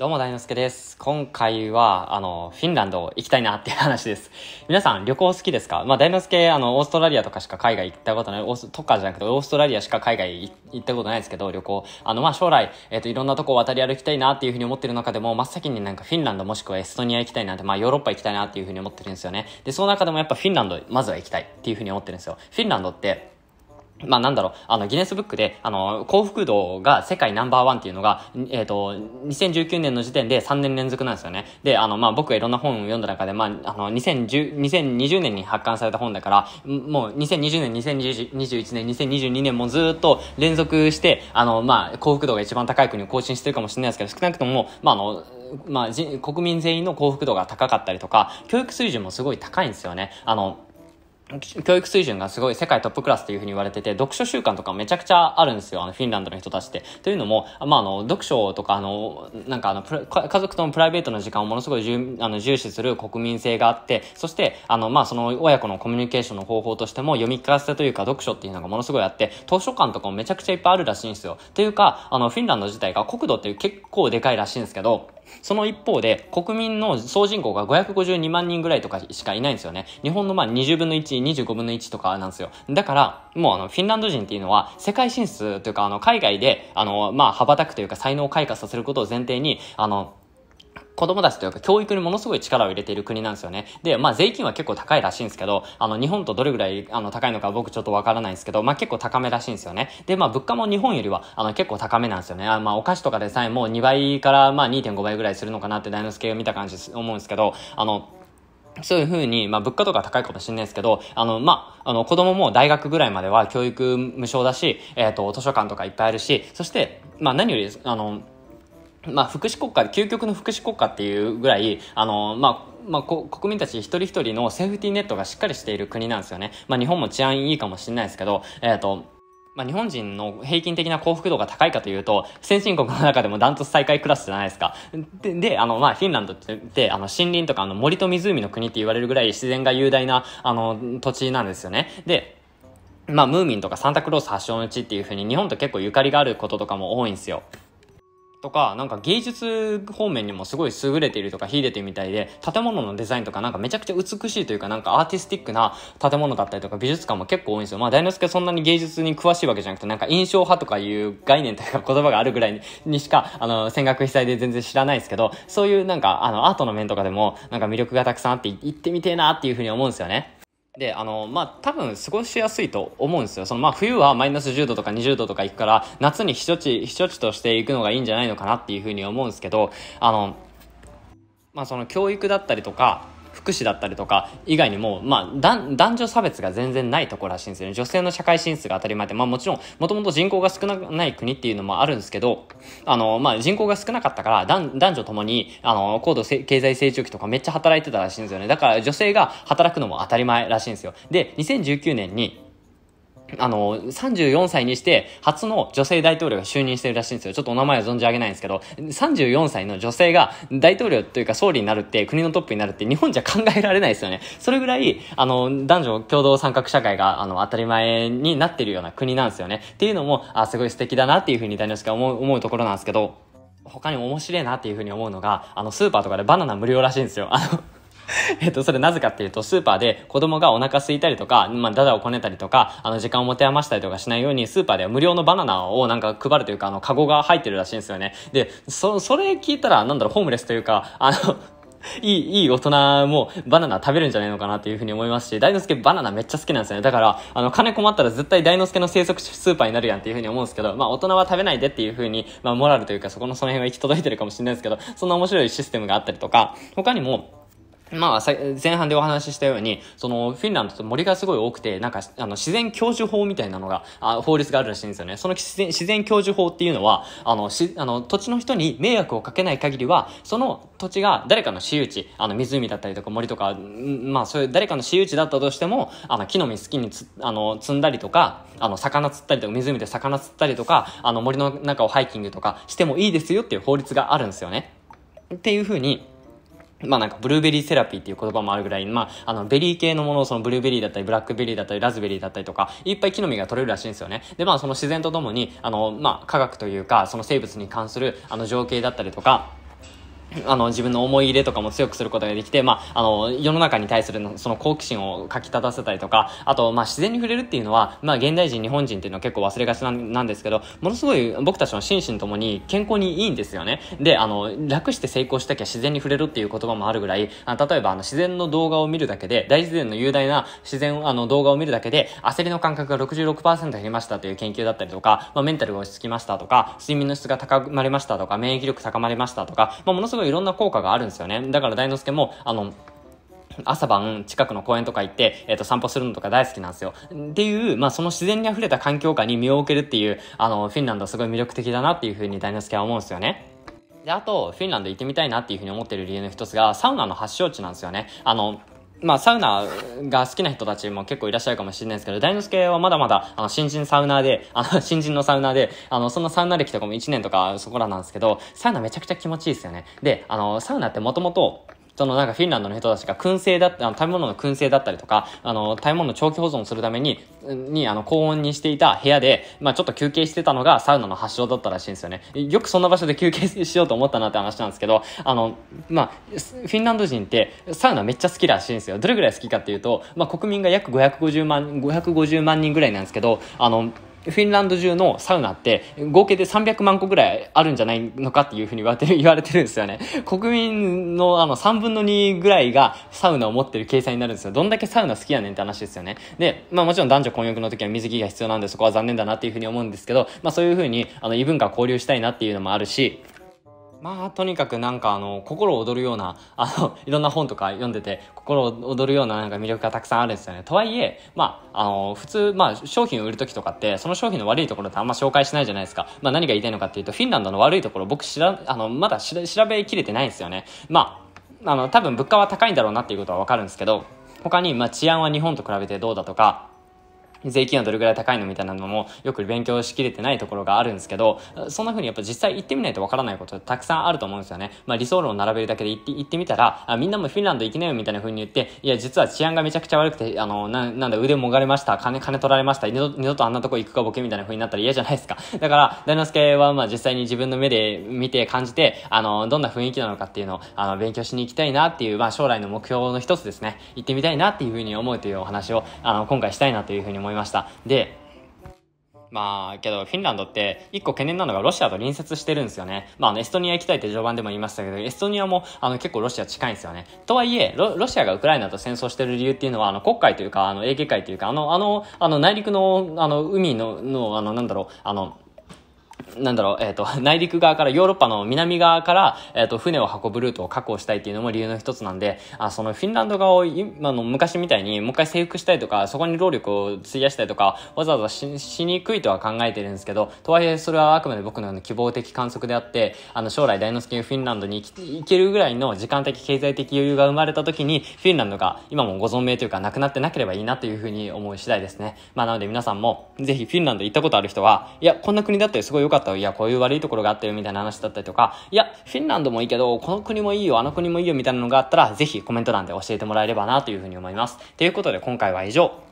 どうも、大之助です。今回は、あの、フィンランド行きたいなっていう話です。皆さん、旅行好きですかまあ、大之助、あの、オーストラリアとかしか海外行ったことない、オースとかじゃなくて、オーストラリアしか海外行ったことないですけど、旅行。あの、まあ、将来、えっ、ー、と、いろんなとこ渡り歩きたいなっていうふうに思ってる中でも、真っ先になんかフィンランドもしくはエストニア行きたいなって、まあ、ヨーロッパ行きたいなっていうふうに思ってるんですよね。で、その中でもやっぱフィンランド、まずは行きたいっていうふうに思ってるんですよ。フィンランドって、まあなんだろう、あの、ギネスブックで、あの、幸福度が世界ナンバーワンっていうのが、えっ、ー、と、2019年の時点で3年連続なんですよね。で、あの、まあ僕がいろんな本を読んだ中で、まあ、あの、2010、2020年に発刊された本だから、もう2020年、2021年、2022年もずっと連続して、あの、まあ、幸福度が一番高い国を更新してるかもしれないですけど、少なくとも、まああの、まあ、国民全員の幸福度が高かったりとか、教育水準もすごい高いんですよね。あの、教育水準がすごい世界トップクラスっていうふうに言われてて、読書習慣とかめちゃくちゃあるんですよ、あの、フィンランドの人たちって。というのも、まあ、あの、読書とか、あの、なんかあの、家族とのプライベートの時間をものすごい重あの重視する国民性があって、そして、あの、まあ、その親子のコミュニケーションの方法としても、読み聞かせというか、読書っていうのがものすごいあって、図書館とかもめちゃくちゃいっぱいあるらしいんですよ。というか、あの、フィンランド自体が国土っていう結構でかいらしいんですけど、その一方で、国民の総人口が552万人ぐらいとかしかいないんですよね。日本のまあ20分の1、25分の1とかなんですよ。だから、もうあの、フィンランド人っていうのは、世界進出というか、あの、海外で、あの、まあ、羽ばたくというか、才能を開花させることを前提に、あの、子供たちというか教育にものすごい力を入れている国なんですよね。で、まあ税金は結構高いらしいんですけど、あの日本とどれぐらいあの高いのか僕ちょっとわからないんですけど、まあ結構高めらしいんですよね。で、まあ物価も日本よりはあの結構高めなんですよね。あまあお菓子とかでさえもう2倍からまあ2.5倍ぐらいするのかなって大之助が見た感じ思うんですけど、あの、そういうふうに、まあ、物価とか高いかもしれないですけど、あの、まあ、あの、子供も大学ぐらいまでは教育無償だし、えっ、ー、と、図書館とかいっぱいあるし、そして、まあ、何より、あの、まあ、福祉国家、究極の福祉国家っていうぐらい、あの、まあ、まあ、国民たち一人一人のセーフティーネットがしっかりしている国なんですよね。まあ、日本も治安いいかもしれないですけど、えっ、ー、と、まあ、日本人の平均的な幸福度が高いかというと、先進国の中でもダントツ最下位クラスじゃないですか。で、であの、まあ、フィンランドって、あの、森林とかあの森と湖の国って言われるぐらい自然が雄大な、あの、土地なんですよね。で、まあ、ムーミンとかサンタクロース発祥の地っていうふうに日本と結構ゆかりがあることとかも多いんですよ。とか、なんか芸術方面にもすごい優れているとか秀でてみたいで、建物のデザインとかなんかめちゃくちゃ美しいというか、なんかアーティスティックな建物だったりとか美術館も結構多いんですよ。まあ大之助そんなに芸術に詳しいわけじゃなくて、なんか印象派とかいう概念というか言葉があるぐらいにしか、あの、尖閣被災で全然知らないですけど、そういうなんか、あの、アートの面とかでも、なんか魅力がたくさんあって行ってみてえなっていうふうに思うんですよね。で、あの、まあ、多分過ごしやすいと思うんですよ。その、まあ、冬はマイナス10度とか20度とか行くから、夏に避暑地、避暑地として行くのがいいんじゃないのかなっていうふうに思うんですけど、あの、まあ、その教育だったりとか、福祉だったりとか以外にも、まあ、男女差別が全然ないところらしいんですよね。女性の社会進出が当たり前で、まあもちろん、もともと人口が少ない国っていうのもあるんですけど、あの、まあ人口が少なかったから、男女ともに、あの、高度経済成長期とかめっちゃ働いてたらしいんですよね。だから女性が働くのも当たり前らしいんですよ。で、2019年に、あの、34歳にして初の女性大統領が就任してるらしいんですよ。ちょっとお名前は存じ上げないんですけど、34歳の女性が大統領というか総理になるって、国のトップになるって日本じゃ考えられないですよね。それぐらい、あの、男女共同参画社会が、あの、当たり前になってるような国なんですよね。っていうのも、あ、すごい素敵だなっていうふうに大之しか思う、思うところなんですけど、他に面白いなっていうふうに思うのが、あの、スーパーとかでバナナ無料らしいんですよ。あの、えっと、それなぜかっていうと、スーパーで子供がお腹空いたりとか、まあ、ダダをこねたりとか、あの、時間を持て余したりとかしないように、スーパーでは無料のバナナをなんか配るというか、あの、カゴが入ってるらしいんですよね。で、そ、それ聞いたら、なんだろう、ホームレスというか、あの いい、いい大人もバナナ食べるんじゃないのかなっていうふうに思いますし、大之助バナナめっちゃ好きなんですよね。だから、あの、金困ったら絶対大之助の生息スーパーになるやんっていうふうに思うんですけど、まあ大人は食べないでっていうふうに、まあモラルというかそこのその辺は行き届いてるかもしれないですけど、そんな面白いシステムがあったりとか、他にも、まあ、前半でお話ししたように、その、フィンランドと森がすごい多くて、なんか、あの、自然教授法みたいなのが、あ法律があるらしいんですよね。その自然、自然教授法っていうのは、あの、し、あの、土地の人に迷惑をかけない限りは、その土地が誰かの私有地、あの、湖だったりとか森とか、まあ、そういう誰かの私有地だったとしても、あの、木の実好きにつ、あの、積んだりとか、あの、魚釣ったりとか、湖で魚釣ったりとか、あの、森の中をハイキングとかしてもいいですよっていう法律があるんですよね。っていうふうに、まあなんかブルーベリーセラピーっていう言葉もあるぐらい、まああのベリー系のものをそのブルーベリーだったりブラックベリーだったりラズベリーだったりとか、いっぱい木の実が取れるらしいんですよね。でまあその自然とともに、あのまあ科学というかその生物に関するあの情景だったりとか、あの、自分の思い入れとかも強くすることができて、まあ、あの、世の中に対するの、その好奇心をかき立たせたりとか、あと、まあ、自然に触れるっていうのは、まあ、現代人、日本人っていうのは結構忘れがちなんですけど、ものすごい僕たちの心身ともに健康にいいんですよね。で、あの、楽して成功したきゃ自然に触れるっていう言葉もあるぐらい、あ例えば、あの、自然の動画を見るだけで、大自然の雄大な自然、あの、動画を見るだけで、焦りの感覚が66%減りましたという研究だったりとか、まあ、メンタルが落ち着きましたとか、睡眠の質が高まりましたとか、免疫力高まりましたとか、まあ、ものすごいごいいろんな効果があるんですよね。だから大之助も、あの、朝晩近くの公園とか行って、えっ、ー、と、散歩するのとか大好きなんですよ。っていう、まあ、その自然に溢れた環境下に身を置けるっていう、あの、フィンランドすごい魅力的だなっていうふうに大之助は思うんですよね。で、あと、フィンランド行ってみたいなっていうふうに思ってる理由の一つが、サウナの発祥地なんですよね。あの、まあ、サウナが好きな人たちも結構いらっしゃるかもしれないですけど、大之助はまだまだ、あの、新人サウナーで、あの、新人のサウナーで、あの、そのサウナ歴とかも1年とかそこらなんですけど、サウナめちゃくちゃ気持ちいいですよね。で、あの、サウナってもともと、そのなんかフィンランドの人たちが燻製だった、あの食べ物の燻製だったりとか、あの、食べ物の長期保存するために、に、あの、高温にしていた部屋で、まあちょっと休憩してたのがサウナの発祥だったらしいんですよね。よくそんな場所で休憩しようと思ったなって話なんですけど、あの、まあ、フィンランド人ってサウナめっちゃ好きらしいんですよ。どれぐらい好きかっていうと、まあ国民が約550万、550万人ぐらいなんですけど、あの、フィンランド中のサウナって合計で300万個ぐらいあるんじゃないのかっていうふうに言われてる 言われてるんですよね。国民のあの3分の2ぐらいがサウナを持ってる計算になるんですよ。どんだけサウナ好きやねんって話ですよね。で、まあもちろん男女混浴の時は水着が必要なんでそこは残念だなっていうふうに思うんですけど、まあそういうふうにあの異文化交流したいなっていうのもあるし、まあとにかくなんかあの心躍るようなあの いろんな本とか読んでて心躍るようななんか魅力がたくさんあるんですよね。とはいえまああの普通まあ商品を売る時とかってその商品の悪いところってあんま紹介しないじゃないですか。まあ何が言いたいのかっていうとフィンランドの悪いところ僕知らあのまだ調べきれてないんですよね。まああの多分物価は高いんだろうなっていうことはわかるんですけど他にまあ治安は日本と比べてどうだとか税金はどれぐらい高いのみたいなのもよく勉強しきれてないところがあるんですけど、そんな風にやっぱ実際行ってみないとわからないことたくさんあると思うんですよね。まあ理想論を並べるだけで行って行ってみたらあ、みんなもフィンランド行きなよみたいな風に言って、いや実は治安がめちゃくちゃ悪くて、あの、ななんだ腕もがれました、金、金取られました、二度二度とあんなとこ行くかボケみたいな風になったら嫌じゃないですか。だから、大之助はまあ実際に自分の目で見て感じて、あの、どんな雰囲気なのかっていうのをあの勉強しに行きたいなっていう、まあ将来の目標の一つですね。行ってみたいなっていう風に思うというお話を、あの、今回したいなという風に思います。いました。で、まあ、けど、フィンランドって、一個懸念なのがロシアと隣接してるんですよね。まあ、エストニア行きたいって序盤でも言いましたけど、エストニアも、あの、結構ロシア近いんですよね。とはいえ、ロ、ロシアがウクライナと戦争してる理由っていうのは、あの、黒海というか、あの、エ海というか、あの、あの、あの、内陸の、あの、海の、の、あの、なんだろう、あの、なんだろう、えっ、ー、と、内陸側からヨーロッパの南側から、えっ、ー、と、船を運ぶルートを確保したいっていうのも理由の一つなんで、あそのフィンランド側を今の昔みたいにもう一回征服したいとか、そこに労力を費やしたいとか、わざわざししにくいとは考えてるんですけど、とはいえそれはあくまで僕の希望的観測であって、あの、将来大之助がフィンランドに行けるぐらいの時間的経済的余裕が生まれた時に、フィンランドが今もご存命というかなくなってなければいいなというふうに思う次第ですね。まあなので皆さんも、ぜひフィンランド行ったことある人は、いや、こんな国だってすごい良かったった。いや、こういう悪いところがあったよみたいな話だったりとか、いや、フィンランドもいいけど、この国もいいよ、あの国もいいよみたいなのがあったら、ぜひコメント欄で教えてもらえればなというふうに思います。ということで今回は以上。